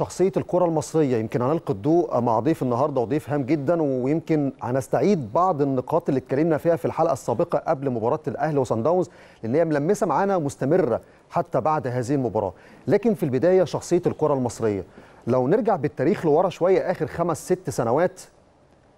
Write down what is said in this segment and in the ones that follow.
شخصية الكرة المصرية يمكن هنلقي الضوء مع ضيف النهاردة وضيف هام جدا ويمكن هنستعيد بعض النقاط اللي اتكلمنا فيها في الحلقة السابقة قبل مباراة الأهلي وصن داونز لأن هي ملمسة معانا مستمرة حتى بعد هذه المباراة لكن في البداية شخصية الكرة المصرية لو نرجع بالتاريخ لورا شوية آخر خمس ست سنوات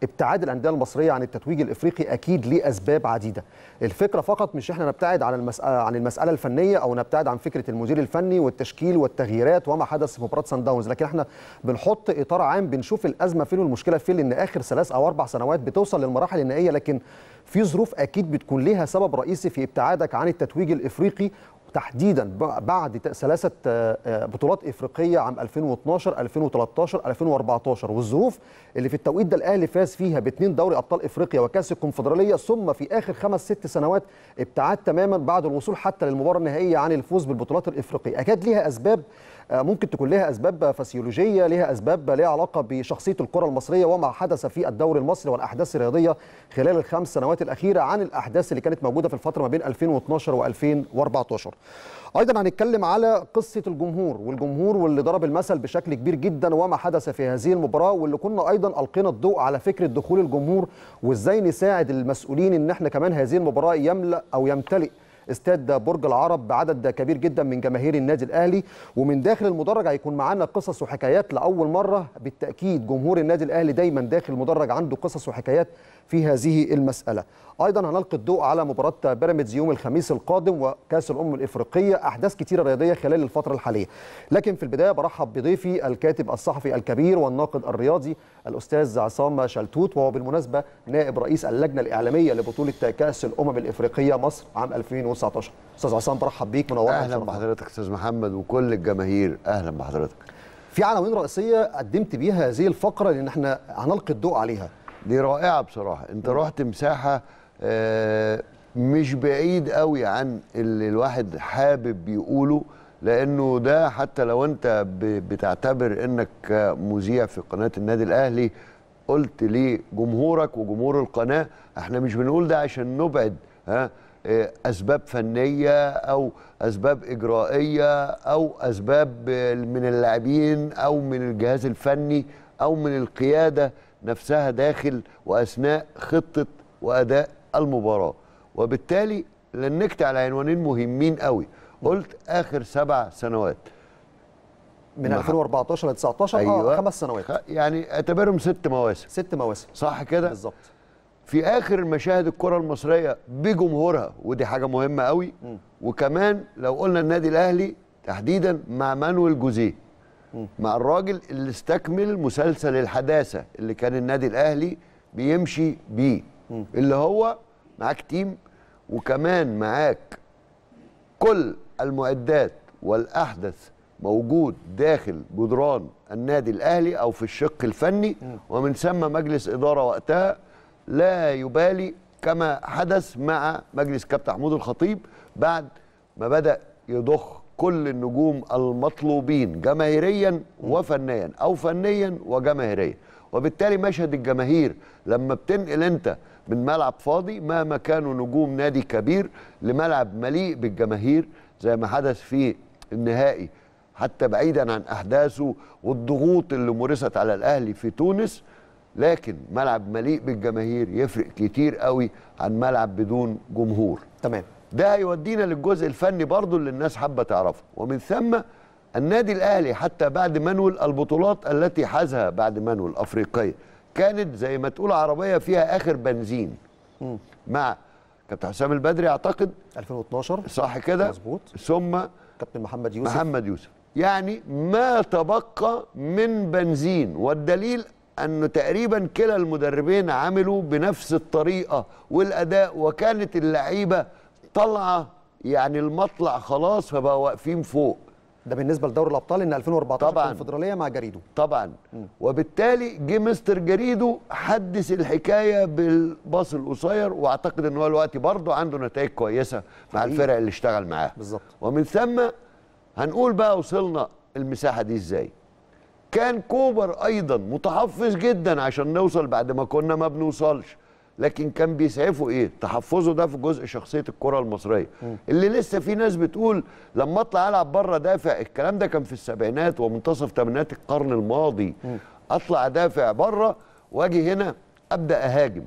ابتعاد الانديه المصريه عن التتويج الافريقي اكيد ليه اسباب عديده الفكره فقط مش احنا نبتعد عن المساله عن المساله الفنيه او نبتعد عن فكره المدير الفني والتشكيل والتغييرات وما حدث في مباراه سان داونز لكن احنا بنحط اطار عام بنشوف الازمه فين والمشكله فين لان اخر ثلاث او اربع سنوات بتوصل للمراحل النهائيه لكن في ظروف اكيد بتكون ليها سبب رئيسي في ابتعادك عن التتويج الافريقي تحديدا بعد ثلاثه آه، آه، بطولات افريقيه عام 2012 2013 2014 والظروف اللي في التوقيت ده الاهلي فاز فيها باثنين دوري ابطال افريقيا وكاس الكونفدراليه ثم في اخر خمس ست سنوات ابتعد تماما بعد الوصول حتى للمباراه النهائيه عن الفوز بالبطولات الافريقيه اكاد ليها اسباب آه، ممكن تكون لها اسباب فسيولوجيه لها اسباب لها علاقه بشخصيه الكره المصريه وما حدث في الدوري المصري والاحداث الرياضيه خلال الخمس سنوات الاخيره عن الاحداث اللي كانت موجوده في الفتره ما بين 2012 و2014 ايضا هنتكلم على قصه الجمهور والجمهور واللي ضرب المثل بشكل كبير جدا وما حدث في هذه المباراه واللي كنا ايضا القينا الضوء على فكره دخول الجمهور وازاي نساعد المسؤولين ان احنا كمان هذه المباراه يملا او يمتلئ استاد برج العرب بعدد كبير جدا من جماهير النادي الاهلي ومن داخل المدرج هيكون معانا قصص وحكايات لاول مره بالتاكيد جمهور النادي الاهلي دايما داخل المدرج عنده قصص وحكايات في هذه المساله ايضا هنلقي الضوء على مباراه بيراميدز يوم الخميس القادم وكاس الامم الافريقيه احداث كثيره رياضيه خلال الفتره الحاليه لكن في البدايه برحب بضيفي الكاتب الصحفي الكبير والناقد الرياضي الاستاذ عصام شلتوت وهو بالمناسبه نائب رئيس اللجنه الاعلاميه لبطوله كاس الامم الافريقيه مصر عام 2000 2019 استاذ عصام برحب بيك منورنا اهلا بحضرتك استاذ محمد وكل الجماهير اهلا بحضرتك في عناوين رئيسيه قدمت بيها هذه الفقره لان احنا هنلقي الضوء عليها دي رائعه بصراحه انت رحت مساحه آه مش بعيد قوي عن اللي الواحد حابب يقوله لانه ده حتى لو انت بتعتبر انك مذيع في قناه النادي الاهلي قلت لجمهورك وجمهور القناه احنا مش بنقول ده عشان نبعد ها آه، اسباب فنيه او اسباب اجرائيه او اسباب آه، من اللاعبين او من الجهاز الفني او من القياده نفسها داخل واثناء خطه واداء المباراه وبالتالي لنكت على عنوانين مهمين قوي قلت اخر سبع سنوات من 2014 ل 19 آه، أيوة. اه خمس سنوات يعني اعتبرهم ست مواسم ست مواسم صح كده بالظبط في اخر مشاهد الكره المصريه بجمهورها ودي حاجه مهمه قوي وكمان لو قلنا النادي الاهلي تحديدا مع مانويل جوزيه مع الراجل اللي استكمل مسلسل الحداثه اللي كان النادي الاهلي بيمشي بيه اللي هو معاك تيم وكمان معاك كل المعدات والاحدث موجود داخل جدران النادي الاهلي او في الشق الفني ومن ثم مجلس اداره وقتها لا يبالي كما حدث مع مجلس كابتن حمود الخطيب بعد ما بدا يضخ كل النجوم المطلوبين جماهيريا وفنيا او فنيا وجماهيريا وبالتالي مشهد الجماهير لما بتنقل انت من ملعب فاضي مهما كانوا نجوم نادي كبير لملعب مليء بالجماهير زي ما حدث في النهائي حتى بعيدا عن احداثه والضغوط اللي مورست على الاهلي في تونس لكن ملعب مليء بالجماهير يفرق كتير قوي عن ملعب بدون جمهور تمام ده هيودينا للجزء الفني برضه اللي الناس حابه تعرفه ومن ثم النادي الاهلي حتى بعد منول البطولات التي حازها بعد منول الافريقيه كانت زي ما تقول عربيه فيها اخر بنزين م. مع كابتن حسام البدري اعتقد 2012 صح كده مظبوط ثم كابتن محمد يوسف محمد يوسف يعني ما تبقى من بنزين والدليل انه تقريبا كلا المدربين عملوا بنفس الطريقه والاداء وكانت اللعيبه طالعه يعني المطلع خلاص فبقى واقفين فوق ده بالنسبه لدوري الابطال ان 2014 طبعا الفدراليه مع جريدو طبعا م. وبالتالي جه مستر جريدو حدث الحكايه بالباص القصير واعتقد ان هو دلوقتي برضه عنده نتائج كويسه مع الفرق اللي اشتغل معاها بالظبط ومن ثم هنقول بقى وصلنا المساحه دي ازاي كان كوبر ايضا متحفظ جدا عشان نوصل بعد ما كنا ما بنوصلش لكن كان بيسعفه ايه تحفظه ده في جزء شخصيه الكره المصريه اللي لسه في ناس بتقول لما اطلع العب بره دافع الكلام ده كان في السبعينات ومنتصف ثمانينات القرن الماضي اطلع دافع بره واجي هنا ابدا اهاجم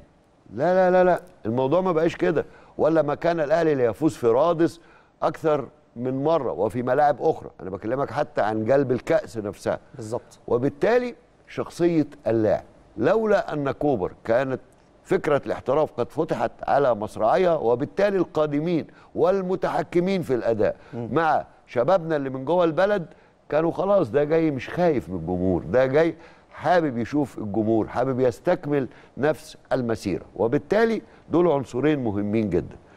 لا لا لا لا الموضوع ما بقاش كده ولا ما كان الاهلي ليفوز في رادس اكثر من مره وفي ملاعب اخرى انا بكلمك حتى عن جلب الكاس نفسها بالظبط وبالتالي شخصيه اللاعب لولا ان كوبر كانت فكره الاحتراف قد فتحت على مصراعيها وبالتالي القادمين والمتحكمين في الاداء م. مع شبابنا اللي من جوه البلد كانوا خلاص ده جاي مش خايف من الجمهور ده جاي حابب يشوف الجمهور حابب يستكمل نفس المسيره وبالتالي دول عنصرين مهمين جدا